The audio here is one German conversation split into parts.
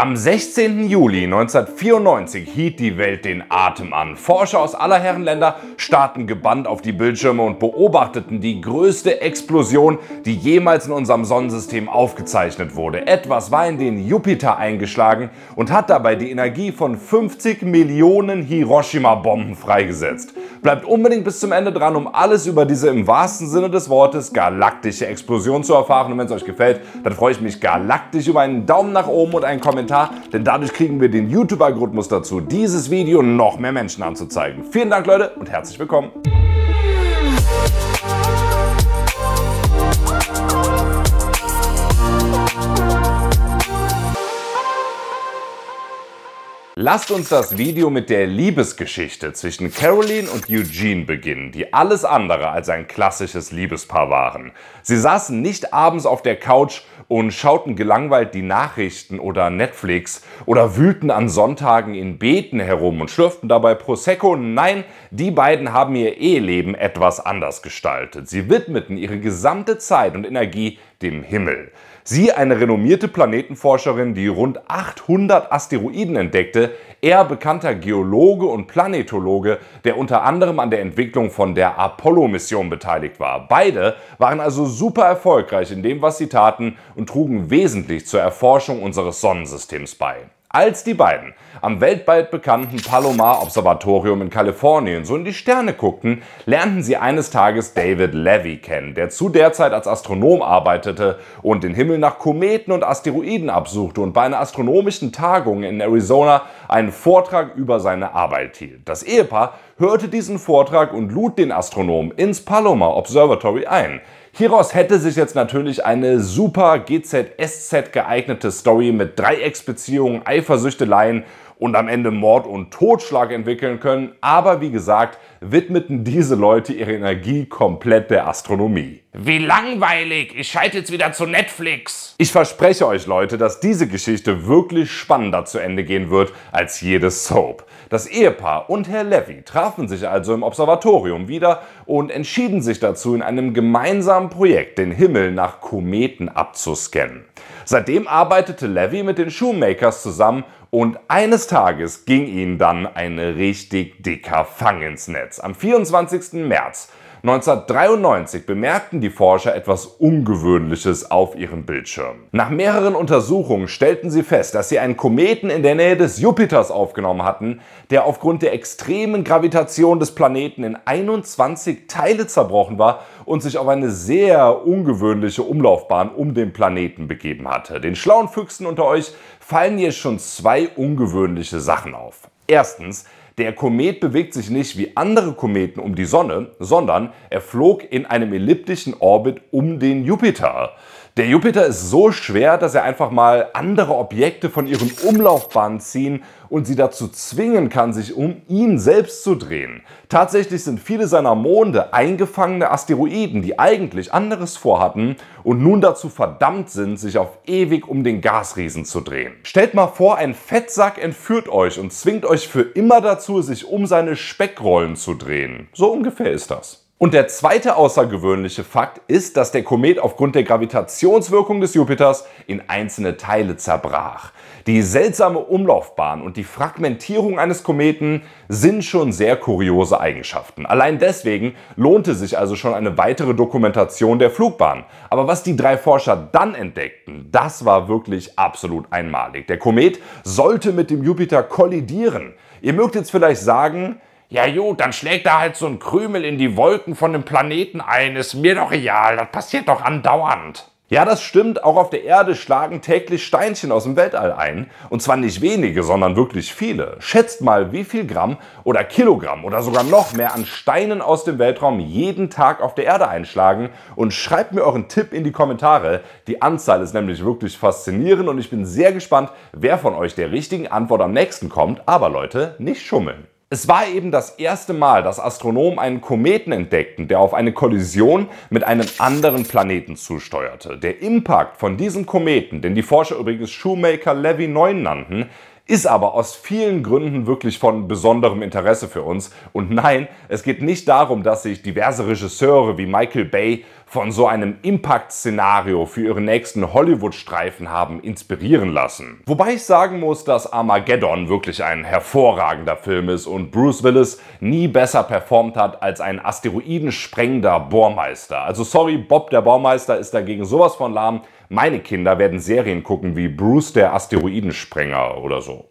Am 16. Juli 1994 hielt die Welt den Atem an. Forscher aus aller Herren Länder starrten gebannt auf die Bildschirme und beobachteten die größte Explosion, die jemals in unserem Sonnensystem aufgezeichnet wurde. Etwas war in den Jupiter eingeschlagen und hat dabei die Energie von 50 Millionen Hiroshima-Bomben freigesetzt. Bleibt unbedingt bis zum Ende dran, um alles über diese im wahrsten Sinne des Wortes galaktische Explosion zu erfahren. Und wenn es euch gefällt, dann freue ich mich galaktisch über einen Daumen nach oben und einen Kommentar Kommentar, denn dadurch kriegen wir den YouTube-Algorithmus dazu, dieses Video noch mehr Menschen anzuzeigen. Vielen Dank, Leute, und herzlich willkommen. Lasst uns das Video mit der Liebesgeschichte zwischen Caroline und Eugene beginnen, die alles andere als ein klassisches Liebespaar waren. Sie saßen nicht abends auf der Couch und schauten gelangweilt die Nachrichten oder Netflix oder wühlten an Sonntagen in Beten herum und schlürften dabei Prosecco. Nein, die beiden haben ihr Eheleben etwas anders gestaltet. Sie widmeten ihre gesamte Zeit und Energie dem Himmel. Sie eine renommierte Planetenforscherin, die rund 800 Asteroiden entdeckte, er bekannter Geologe und Planetologe, der unter anderem an der Entwicklung von der Apollo-Mission beteiligt war. Beide waren also super erfolgreich in dem, was sie taten und trugen wesentlich zur Erforschung unseres Sonnensystems bei als die beiden am weltweit bekannten Palomar Observatorium in Kalifornien so in die Sterne guckten, lernten sie eines Tages David Levy kennen, der zu der Zeit als Astronom arbeitete und den Himmel nach Kometen und Asteroiden absuchte und bei einer astronomischen Tagung in Arizona einen Vortrag über seine Arbeit hielt. Das Ehepaar hörte diesen Vortrag und lud den Astronomen ins Palomar Observatory ein. Kiros hätte sich jetzt natürlich eine super GZSZ geeignete Story mit Dreiecksbeziehungen, Eifersüchteleien und am Ende Mord und Totschlag entwickeln können. Aber wie gesagt, widmeten diese Leute ihre Energie komplett der Astronomie. Wie langweilig! Ich schalte jetzt wieder zu Netflix! Ich verspreche euch, Leute, dass diese Geschichte wirklich spannender zu Ende gehen wird als jedes Soap. Das Ehepaar und Herr Levy trafen sich also im Observatorium wieder und entschieden sich dazu, in einem gemeinsamen Projekt den Himmel nach Kometen abzuscannen. Seitdem arbeitete Levy mit den Shoemakers zusammen und eines Tages ging ihnen dann ein richtig dicker Fang ins Netz. Am 24. März 1993 bemerkten die Forscher etwas Ungewöhnliches auf ihrem Bildschirm. Nach mehreren Untersuchungen stellten sie fest, dass sie einen Kometen in der Nähe des Jupiters aufgenommen hatten, der aufgrund der extremen Gravitation des Planeten in 21 Teile zerbrochen war und sich auf eine sehr ungewöhnliche Umlaufbahn um den Planeten begeben hatte. Den schlauen Füchsen unter euch fallen hier schon zwei ungewöhnliche Sachen auf. Erstens, der Komet bewegt sich nicht wie andere Kometen um die Sonne, sondern er flog in einem elliptischen Orbit um den Jupiter. Der Jupiter ist so schwer, dass er einfach mal andere Objekte von ihren Umlaufbahnen ziehen und sie dazu zwingen kann, sich um ihn selbst zu drehen. Tatsächlich sind viele seiner Monde eingefangene Asteroiden, die eigentlich anderes vorhatten und nun dazu verdammt sind, sich auf ewig um den Gasriesen zu drehen. Stellt mal vor, ein Fettsack entführt euch und zwingt euch für immer dazu, sich um seine Speckrollen zu drehen. So ungefähr ist das. Und der zweite außergewöhnliche Fakt ist, dass der Komet aufgrund der Gravitationswirkung des Jupiters in einzelne Teile zerbrach. Die seltsame Umlaufbahn und die Fragmentierung eines Kometen sind schon sehr kuriose Eigenschaften. Allein deswegen lohnte sich also schon eine weitere Dokumentation der Flugbahn. Aber was die drei Forscher dann entdeckten, das war wirklich absolut einmalig. Der Komet sollte mit dem Jupiter kollidieren. Ihr mögt jetzt vielleicht sagen, ja gut, dann schlägt da halt so ein Krümel in die Wolken von dem Planeten ein. Ist mir doch egal, das passiert doch andauernd. Ja, das stimmt, auch auf der Erde schlagen täglich Steinchen aus dem Weltall ein. Und zwar nicht wenige, sondern wirklich viele. Schätzt mal, wie viel Gramm oder Kilogramm oder sogar noch mehr an Steinen aus dem Weltraum jeden Tag auf der Erde einschlagen. Und schreibt mir euren Tipp in die Kommentare. Die Anzahl ist nämlich wirklich faszinierend und ich bin sehr gespannt, wer von euch der richtigen Antwort am nächsten kommt. Aber Leute, nicht schummeln. Es war eben das erste Mal, dass Astronomen einen Kometen entdeckten, der auf eine Kollision mit einem anderen Planeten zusteuerte. Der Impact von diesem Kometen, den die Forscher übrigens Shoemaker-Levy 9 nannten, ist aber aus vielen Gründen wirklich von besonderem Interesse für uns. Und nein, es geht nicht darum, dass sich diverse Regisseure wie Michael Bay von so einem Impact-Szenario für ihren nächsten Hollywood-Streifen haben inspirieren lassen. Wobei ich sagen muss, dass Armageddon wirklich ein hervorragender Film ist und Bruce Willis nie besser performt hat als ein asteroidensprengender Bohrmeister. Also sorry, Bob der Baumeister ist dagegen sowas von lahm, meine Kinder werden Serien gucken wie Bruce der Asteroidensprenger oder so.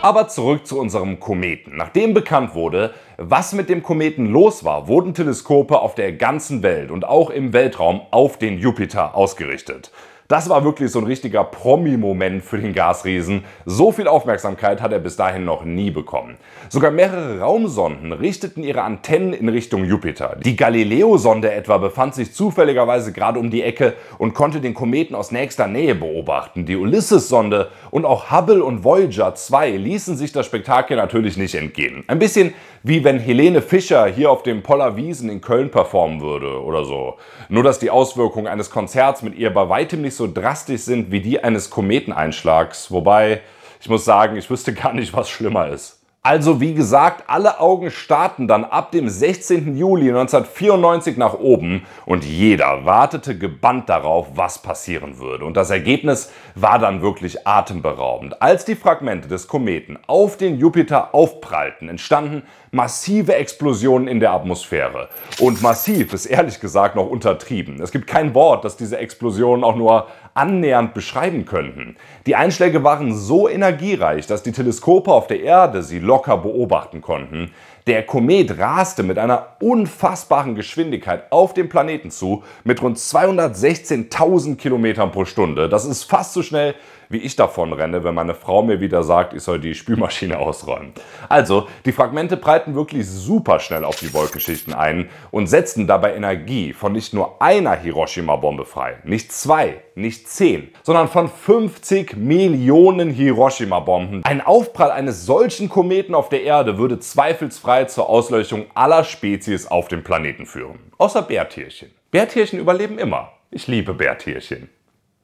Aber zurück zu unserem Kometen. Nachdem bekannt wurde, was mit dem Kometen los war, wurden Teleskope auf der ganzen Welt und auch im Weltraum auf den Jupiter ausgerichtet. Das war wirklich so ein richtiger Promi-Moment für den Gasriesen. So viel Aufmerksamkeit hat er bis dahin noch nie bekommen. Sogar mehrere Raumsonden richteten ihre Antennen in Richtung Jupiter. Die Galileo-Sonde etwa befand sich zufälligerweise gerade um die Ecke und konnte den Kometen aus nächster Nähe beobachten. Die Ulysses-Sonde und auch Hubble und Voyager 2 ließen sich das Spektakel natürlich nicht entgehen. Ein bisschen wie wenn Helene Fischer hier auf dem Poller Wiesen in Köln performen würde oder so. Nur dass die Auswirkungen eines Konzerts mit ihr bei weitem nicht so drastisch sind wie die eines Kometeneinschlags. Wobei, ich muss sagen, ich wüsste gar nicht, was schlimmer ist. Also wie gesagt, alle Augen starten dann ab dem 16. Juli 1994 nach oben und jeder wartete gebannt darauf, was passieren würde. Und das Ergebnis war dann wirklich atemberaubend. Als die Fragmente des Kometen auf den Jupiter aufprallten, entstanden massive Explosionen in der Atmosphäre. Und massiv ist ehrlich gesagt noch untertrieben. Es gibt kein Wort, das diese Explosionen auch nur annähernd beschreiben könnten. Die Einschläge waren so energiereich, dass die Teleskope auf der Erde sie locker beobachten konnten. Der Komet raste mit einer unfassbaren Geschwindigkeit auf den Planeten zu, mit rund 216.000 Kilometern pro Stunde. Das ist fast so schnell, wie ich davon renne, wenn meine Frau mir wieder sagt, ich soll die Spülmaschine ausräumen. Also, die Fragmente breiten wirklich super schnell auf die Wolkenschichten ein und setzen dabei Energie von nicht nur einer Hiroshima-Bombe frei, nicht zwei, nicht zehn, sondern von 50 Millionen Hiroshima-Bomben. Ein Aufprall eines solchen Kometen auf der Erde würde zweifelsfrei weltweit zur Auslöschung aller Spezies auf dem Planeten führen. Außer Bärtierchen. Bärtierchen überleben immer. Ich liebe Bärtierchen.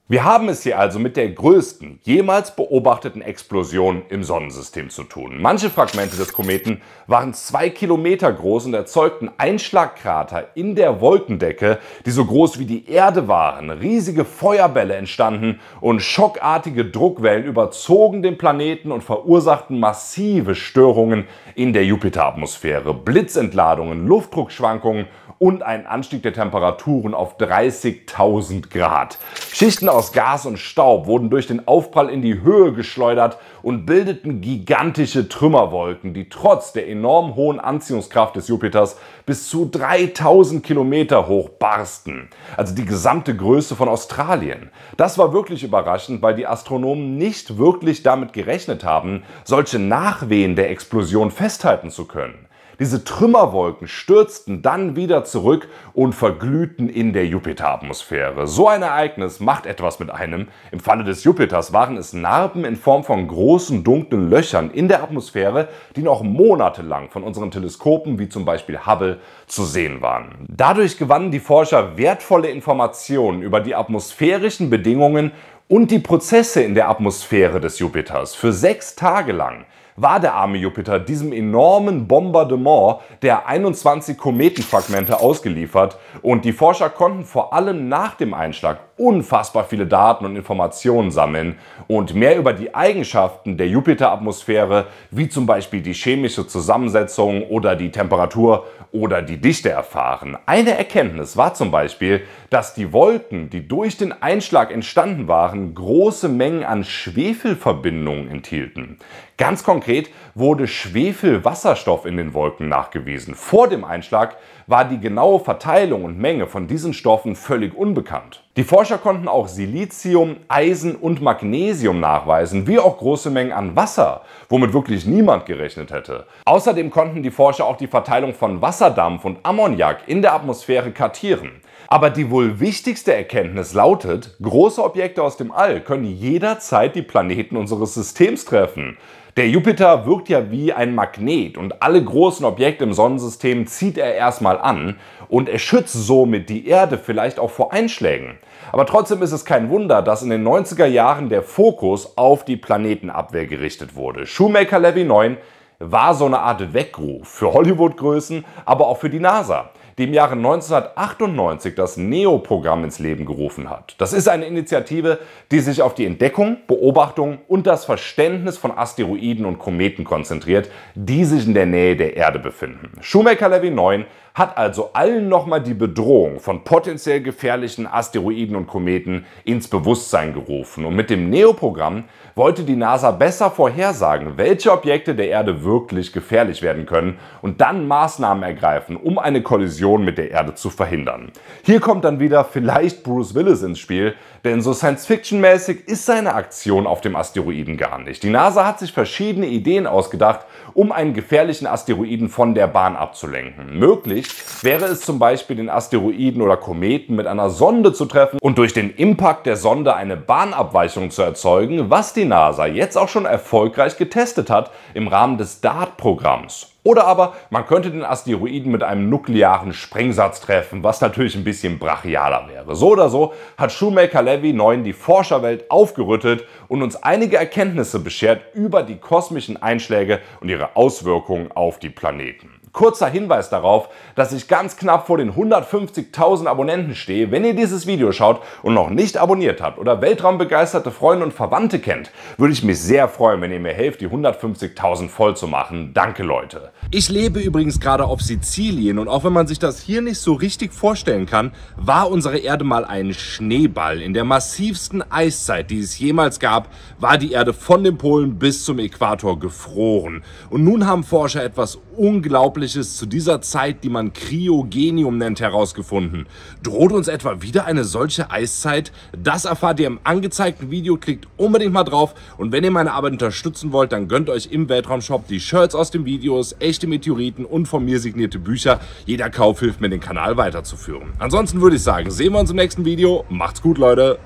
Wir haben es hier also mit der größten jemals beobachteten Explosion im Sonnensystem zu tun. Manche Fragmente des Kometen waren zwei Kilometer groß und erzeugten Einschlagkrater in der Wolkendecke, die so groß wie die Erde waren. Riesige Feuerbälle entstanden und schockartige Druckwellen überzogen den Planeten und verursachten massive Störungen in der Jupiteratmosphäre. Blitzentladungen, Luftdruckschwankungen und einen Anstieg der Temperaturen auf 30.000 Grad. Schichten aus Gas und Staub wurden durch den Aufprall in die Höhe geschleudert und bildeten gigantische Trümmerwolken, die trotz der enorm hohen Anziehungskraft des Jupiters bis zu 3000 Kilometer hoch barsten. Also die gesamte Größe von Australien. Das war wirklich überraschend, weil die Astronomen nicht wirklich damit gerechnet haben, solche Nachwehen der Explosion festhalten zu können. Diese Trümmerwolken stürzten dann wieder zurück und verglühten in der Jupiteratmosphäre. So ein Ereignis macht etwas mit einem. Im Falle des Jupiters waren es Narben in Form von großen dunklen Löchern in der Atmosphäre, die noch monatelang von unseren Teleskopen wie zum Beispiel Hubble zu sehen waren. Dadurch gewannen die Forscher wertvolle Informationen über die atmosphärischen Bedingungen und die Prozesse in der Atmosphäre des Jupiters für sechs Tage lang war der arme Jupiter diesem enormen Bombardement der 21 Kometenfragmente ausgeliefert und die Forscher konnten vor allem nach dem Einschlag unfassbar viele Daten und Informationen sammeln und mehr über die Eigenschaften der Jupiteratmosphäre, wie zum Beispiel die chemische Zusammensetzung oder die Temperatur oder die Dichte erfahren. Eine Erkenntnis war zum Beispiel, dass die Wolken, die durch den Einschlag entstanden waren, große Mengen an Schwefelverbindungen enthielten. Ganz konkret wurde Schwefelwasserstoff in den Wolken nachgewiesen. Vor dem Einschlag war die genaue Verteilung und Menge von diesen Stoffen völlig unbekannt. Die Forscher konnten auch Silizium, Eisen und Magnesium nachweisen, wie auch große Mengen an Wasser, womit wirklich niemand gerechnet hätte. Außerdem konnten die Forscher auch die Verteilung von Wasserdampf und Ammoniak in der Atmosphäre kartieren. Aber die wohl wichtigste Erkenntnis lautet, große Objekte aus dem All können jederzeit die Planeten unseres Systems treffen. Der Jupiter wirkt ja wie ein Magnet und alle großen Objekte im Sonnensystem zieht er erstmal an und er schützt somit die Erde vielleicht auch vor Einschlägen. Aber trotzdem ist es kein Wunder, dass in den 90er Jahren der Fokus auf die Planetenabwehr gerichtet wurde. Shoemaker Levy 9 war so eine Art Weckruf für Hollywood-Größen, aber auch für die NASA die im Jahre 1998 das NEO-Programm ins Leben gerufen hat. Das ist eine Initiative, die sich auf die Entdeckung, Beobachtung und das Verständnis von Asteroiden und Kometen konzentriert, die sich in der Nähe der Erde befinden. Shoemaker-Levy 9 hat also allen nochmal die Bedrohung von potenziell gefährlichen Asteroiden und Kometen ins Bewusstsein gerufen. Und mit dem NEO-Programm wollte die NASA besser vorhersagen, welche Objekte der Erde wirklich gefährlich werden können und dann Maßnahmen ergreifen, um eine Kollision Kollision mit der Erde zu verhindern. Hier kommt dann wieder vielleicht Bruce Willis ins Spiel, denn so Science-Fiction-mäßig ist seine Aktion auf dem Asteroiden gar nicht. Die NASA hat sich verschiedene Ideen ausgedacht, um einen gefährlichen Asteroiden von der Bahn abzulenken. Möglich wäre es zum Beispiel, den Asteroiden oder Kometen mit einer Sonde zu treffen und durch den Impact der Sonde eine Bahnabweichung zu erzeugen, was die NASA jetzt auch schon erfolgreich getestet hat im Rahmen des DART-Programms. Oder aber man könnte den Asteroiden mit einem nuklearen Sprengsatz treffen, was natürlich ein bisschen brachialer wäre. So oder so hat Shoemaker Levi 9 die Forscherwelt aufgerüttelt und uns einige Erkenntnisse beschert über die kosmischen Einschläge und ihre Auswirkungen auf die Planeten. Kurzer Hinweis darauf, dass ich ganz knapp vor den 150.000 Abonnenten stehe. Wenn ihr dieses Video schaut und noch nicht abonniert habt oder weltraumbegeisterte Freunde und Verwandte kennt, würde ich mich sehr freuen, wenn ihr mir helft, die 150.000 voll zu machen. Danke, Leute. Ich lebe übrigens gerade auf Sizilien und auch wenn man sich das hier nicht so richtig vorstellen kann, war unsere Erde mal ein Schneeball. In der massivsten Eiszeit, die es jemals gab, war die Erde von den Polen bis zum Äquator gefroren. Und nun haben Forscher etwas unglaublich Erstaunliches zu dieser Zeit, die man Kryogenium nennt, herausgefunden. Droht uns etwa wieder eine solche Eiszeit? Das erfahrt ihr im angezeigten Video. Klickt unbedingt mal drauf. Und wenn ihr meine Arbeit unterstützen wollt, dann gönnt euch im Weltraumshop die Shirts aus den Videos, echte Meteoriten und von mir signierte Bücher. Jeder Kauf hilft mir, den Kanal weiterzuführen. Ansonsten würde ich sagen, sehen wir uns im nächsten Video. Macht's gut, Leute.